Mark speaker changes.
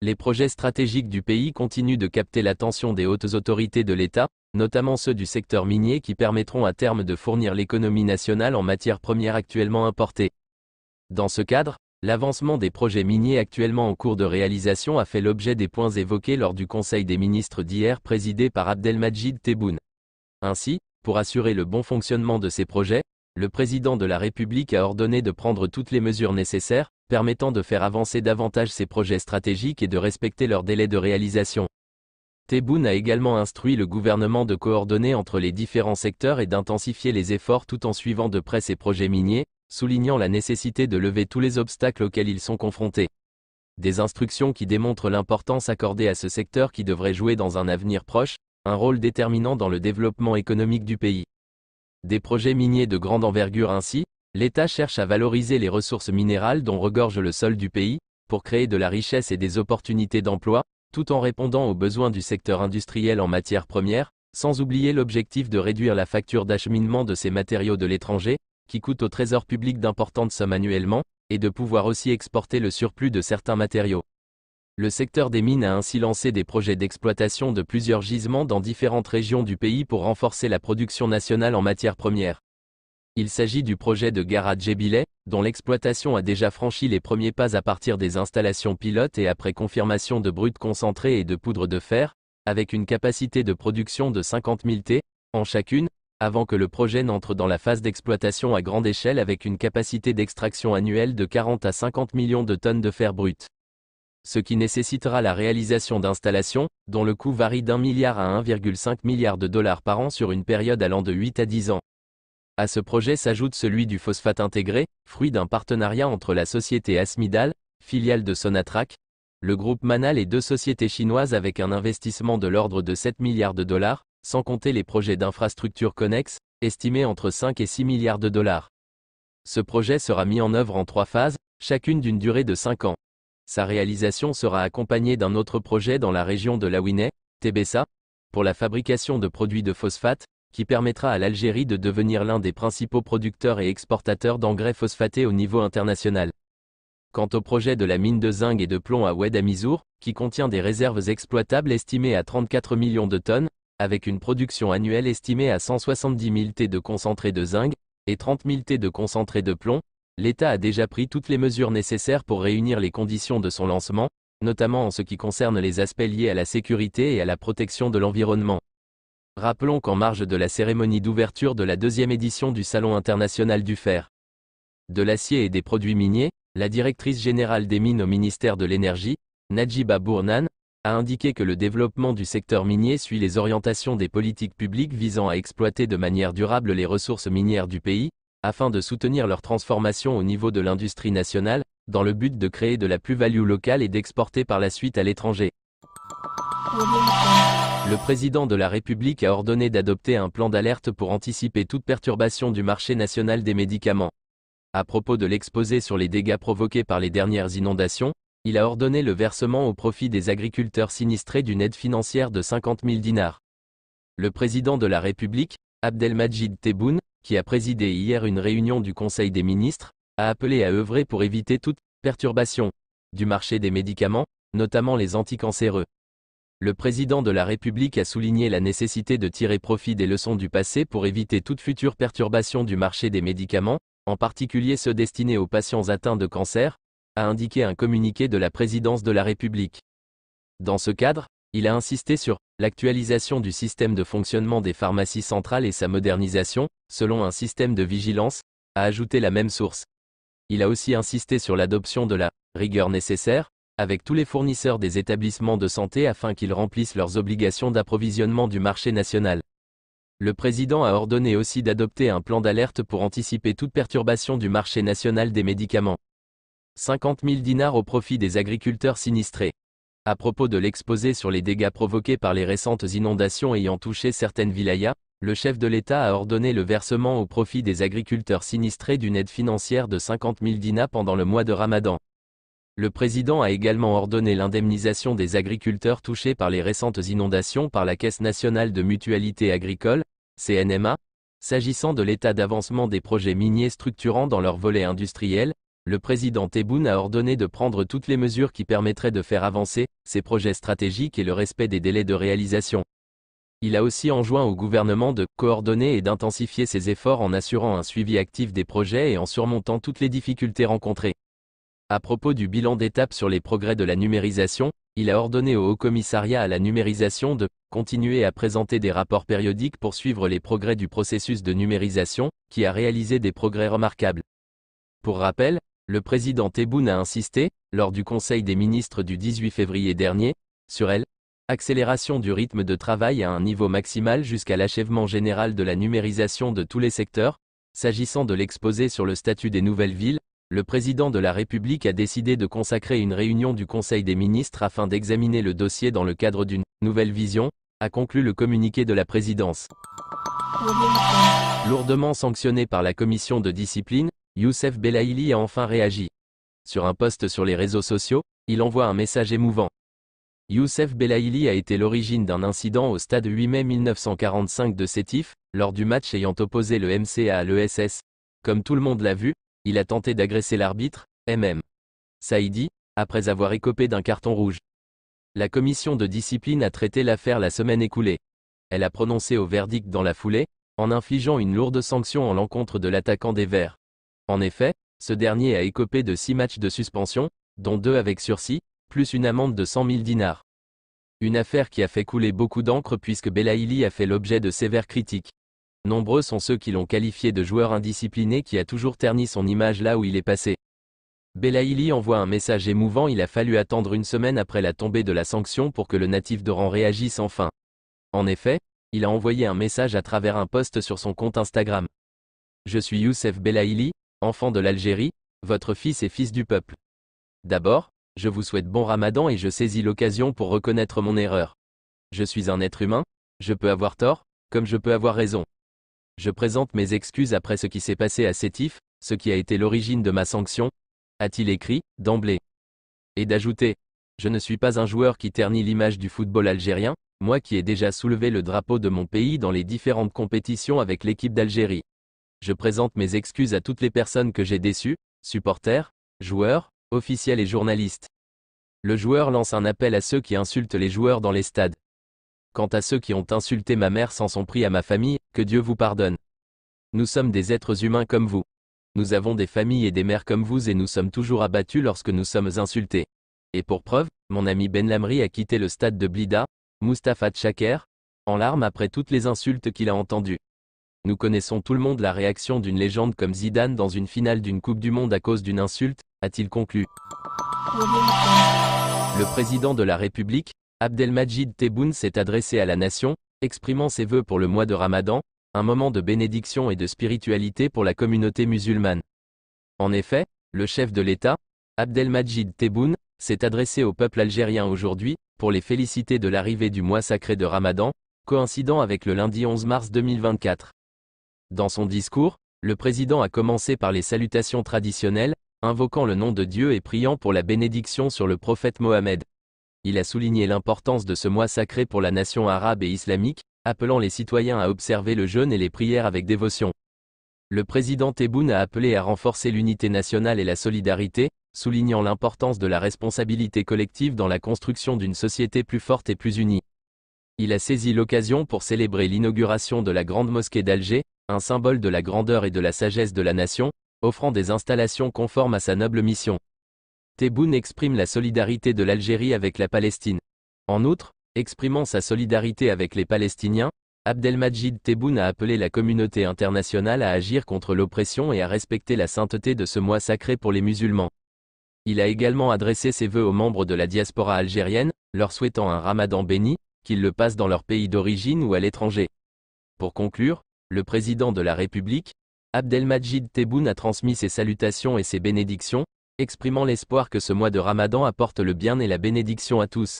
Speaker 1: Les projets stratégiques du pays continuent de capter l'attention des hautes autorités de l'État, notamment ceux du secteur minier qui permettront à terme de fournir l'économie nationale en matières premières actuellement importées. Dans ce cadre, l'avancement des projets miniers actuellement en cours de réalisation a fait l'objet des points évoqués lors du Conseil des ministres d'hier présidé par Abdelmajid Tebboune. Ainsi, pour assurer le bon fonctionnement de ces projets, le président de la République a ordonné de prendre toutes les mesures nécessaires, permettant de faire avancer davantage ces projets stratégiques et de respecter leurs délais de réalisation. Tebboune a également instruit le gouvernement de coordonner entre les différents secteurs et d'intensifier les efforts tout en suivant de près ces projets miniers, soulignant la nécessité de lever tous les obstacles auxquels ils sont confrontés. Des instructions qui démontrent l'importance accordée à ce secteur qui devrait jouer dans un avenir proche, un rôle déterminant dans le développement économique du pays. Des projets miniers de grande envergure ainsi, l'État cherche à valoriser les ressources minérales dont regorge le sol du pays, pour créer de la richesse et des opportunités d'emploi, tout en répondant aux besoins du secteur industriel en matières premières, sans oublier l'objectif de réduire la facture d'acheminement de ces matériaux de l'étranger, qui coûte au trésor public d'importantes sommes annuellement, et de pouvoir aussi exporter le surplus de certains matériaux. Le secteur des mines a ainsi lancé des projets d'exploitation de plusieurs gisements dans différentes régions du pays pour renforcer la production nationale en matières premières. Il s'agit du projet de Gara djebilé dont l'exploitation a déjà franchi les premiers pas à partir des installations pilotes et après confirmation de brutes concentrées et de poudre de fer, avec une capacité de production de 50 000 T, en chacune, avant que le projet n'entre dans la phase d'exploitation à grande échelle avec une capacité d'extraction annuelle de 40 à 50 millions de tonnes de fer brut ce qui nécessitera la réalisation d'installations, dont le coût varie d'un milliard à 1,5 milliard de dollars par an sur une période allant de 8 à 10 ans. À ce projet s'ajoute celui du phosphate intégré, fruit d'un partenariat entre la société Asmidal, filiale de Sonatrach, le groupe Manal et deux sociétés chinoises avec un investissement de l'ordre de 7 milliards de dollars, sans compter les projets d'infrastructures connexes, estimés entre 5 et 6 milliards de dollars. Ce projet sera mis en œuvre en trois phases, chacune d'une durée de 5 ans. Sa réalisation sera accompagnée d'un autre projet dans la région de Laouinet, Tébessa, pour la fabrication de produits de phosphate, qui permettra à l'Algérie de devenir l'un des principaux producteurs et exportateurs d'engrais phosphatés au niveau international. Quant au projet de la mine de zinc et de plomb à Oued Amizour, qui contient des réserves exploitables estimées à 34 millions de tonnes, avec une production annuelle estimée à 170 000 t de concentré de zinc et 30 000 t de concentré de plomb, l'État a déjà pris toutes les mesures nécessaires pour réunir les conditions de son lancement, notamment en ce qui concerne les aspects liés à la sécurité et à la protection de l'environnement. Rappelons qu'en marge de la cérémonie d'ouverture de la deuxième édition du Salon international du fer, de l'acier et des produits miniers, la directrice générale des mines au ministère de l'Énergie, Najiba Bournan, a indiqué que le développement du secteur minier suit les orientations des politiques publiques visant à exploiter de manière durable les ressources minières du pays, afin de soutenir leur transformation au niveau de l'industrie nationale, dans le but de créer de la plus-value locale et d'exporter par la suite à l'étranger. Le président de la République a ordonné d'adopter un plan d'alerte pour anticiper toute perturbation du marché national des médicaments. À propos de l'exposé sur les dégâts provoqués par les dernières inondations, il a ordonné le versement au profit des agriculteurs sinistrés d'une aide financière de 50 000 dinars. Le président de la République, Abdelmajid Tebboune, qui a présidé hier une réunion du Conseil des ministres, a appelé à œuvrer pour éviter toute perturbation du marché des médicaments, notamment les anticancéreux. Le président de la République a souligné la nécessité de tirer profit des leçons du passé pour éviter toute future perturbation du marché des médicaments, en particulier ceux destinés aux patients atteints de cancer, a indiqué un communiqué de la présidence de la République. Dans ce cadre, il a insisté sur l'actualisation du système de fonctionnement des pharmacies centrales et sa modernisation, selon un système de vigilance, a ajouté la même source. Il a aussi insisté sur l'adoption de la rigueur nécessaire, avec tous les fournisseurs des établissements de santé afin qu'ils remplissent leurs obligations d'approvisionnement du marché national. Le président a ordonné aussi d'adopter un plan d'alerte pour anticiper toute perturbation du marché national des médicaments. 50 000 dinars au profit des agriculteurs sinistrés à propos de l'exposé sur les dégâts provoqués par les récentes inondations ayant touché certaines wilayas, le chef de l'État a ordonné le versement au profit des agriculteurs sinistrés d'une aide financière de 50 000 dinars pendant le mois de Ramadan. Le président a également ordonné l'indemnisation des agriculteurs touchés par les récentes inondations par la Caisse nationale de mutualité agricole, CNMA, s'agissant de l'état d'avancement des projets miniers structurants dans leur volet industriel, le président Tebboune a ordonné de prendre toutes les mesures qui permettraient de faire avancer ses projets stratégiques et le respect des délais de réalisation. Il a aussi enjoint au gouvernement de coordonner et d'intensifier ses efforts en assurant un suivi actif des projets et en surmontant toutes les difficultés rencontrées. À propos du bilan d'étape sur les progrès de la numérisation, il a ordonné au Haut Commissariat à la numérisation de continuer à présenter des rapports périodiques pour suivre les progrès du processus de numérisation, qui a réalisé des progrès remarquables. Pour rappel, le président Tebboune a insisté, lors du Conseil des ministres du 18 février dernier, sur elle, accélération du rythme de travail à un niveau maximal jusqu'à l'achèvement général de la numérisation de tous les secteurs. S'agissant de l'exposé sur le statut des nouvelles villes, le président de la République a décidé de consacrer une réunion du Conseil des ministres afin d'examiner le dossier dans le cadre d'une nouvelle vision, a conclu le communiqué de la présidence. Lourdement sanctionné par la commission de discipline, Youssef Belaïli a enfin réagi. Sur un post sur les réseaux sociaux, il envoie un message émouvant. Youssef Belaïli a été l'origine d'un incident au stade 8 mai 1945 de Sétif, lors du match ayant opposé le MCA à l'ESS. Comme tout le monde l'a vu, il a tenté d'agresser l'arbitre, MM. Saïdi, après avoir écopé d'un carton rouge. La commission de discipline a traité l'affaire la semaine écoulée. Elle a prononcé au verdict dans la foulée, en infligeant une lourde sanction en l'encontre de l'attaquant des Verts. En effet, ce dernier a écopé de 6 matchs de suspension, dont deux avec sursis, plus une amende de 100 000 dinars. Une affaire qui a fait couler beaucoup d'encre puisque Belaïli a fait l'objet de sévères critiques. Nombreux sont ceux qui l'ont qualifié de joueur indiscipliné qui a toujours terni son image là où il est passé. Belaïli envoie un message émouvant il a fallu attendre une semaine après la tombée de la sanction pour que le natif d'Oran réagisse enfin. En effet, il a envoyé un message à travers un post sur son compte Instagram. Je suis Youssef Belaïli, Enfant de l'Algérie, votre fils et fils du peuple. D'abord, je vous souhaite bon ramadan et je saisis l'occasion pour reconnaître mon erreur. Je suis un être humain, je peux avoir tort, comme je peux avoir raison. Je présente mes excuses après ce qui s'est passé à Sétif, ce qui a été l'origine de ma sanction, a-t-il écrit, d'emblée. Et d'ajouter, je ne suis pas un joueur qui ternit l'image du football algérien, moi qui ai déjà soulevé le drapeau de mon pays dans les différentes compétitions avec l'équipe d'Algérie. Je présente mes excuses à toutes les personnes que j'ai déçues, supporters, joueurs, officiels et journalistes. Le joueur lance un appel à ceux qui insultent les joueurs dans les stades. Quant à ceux qui ont insulté ma mère sans son prix à ma famille, que Dieu vous pardonne. Nous sommes des êtres humains comme vous. Nous avons des familles et des mères comme vous et nous sommes toujours abattus lorsque nous sommes insultés. Et pour preuve, mon ami Ben Lamri a quitté le stade de Blida, Mustapha Tchaker, en larmes après toutes les insultes qu'il a entendues. Nous connaissons tout le monde la réaction d'une légende comme Zidane dans une finale d'une Coupe du Monde à cause d'une insulte, a-t-il conclu. Le président de la République, Abdelmajid Tebboune s'est adressé à la nation, exprimant ses vœux pour le mois de Ramadan, un moment de bénédiction et de spiritualité pour la communauté musulmane. En effet, le chef de l'État, Abdelmajid Tebboune, s'est adressé au peuple algérien aujourd'hui, pour les féliciter de l'arrivée du mois sacré de Ramadan, coïncident avec le lundi 11 mars 2024. Dans son discours, le président a commencé par les salutations traditionnelles, invoquant le nom de Dieu et priant pour la bénédiction sur le prophète Mohammed. Il a souligné l'importance de ce mois sacré pour la nation arabe et islamique, appelant les citoyens à observer le jeûne et les prières avec dévotion. Le président Tebboune a appelé à renforcer l'unité nationale et la solidarité, soulignant l'importance de la responsabilité collective dans la construction d'une société plus forte et plus unie. Il a saisi l'occasion pour célébrer l'inauguration de la Grande Mosquée d'Alger, un symbole de la grandeur et de la sagesse de la nation, offrant des installations conformes à sa noble mission. Tebboune exprime la solidarité de l'Algérie avec la Palestine. En outre, exprimant sa solidarité avec les Palestiniens, Abdelmajid Tebboune a appelé la communauté internationale à agir contre l'oppression et à respecter la sainteté de ce mois sacré pour les musulmans. Il a également adressé ses vœux aux membres de la diaspora algérienne, leur souhaitant un ramadan béni, qu'ils le passent dans leur pays d'origine ou à l'étranger. Pour conclure, le président de la République, Abdelmajid Tebboune a transmis ses salutations et ses bénédictions, exprimant l'espoir que ce mois de Ramadan apporte le bien et la bénédiction à tous.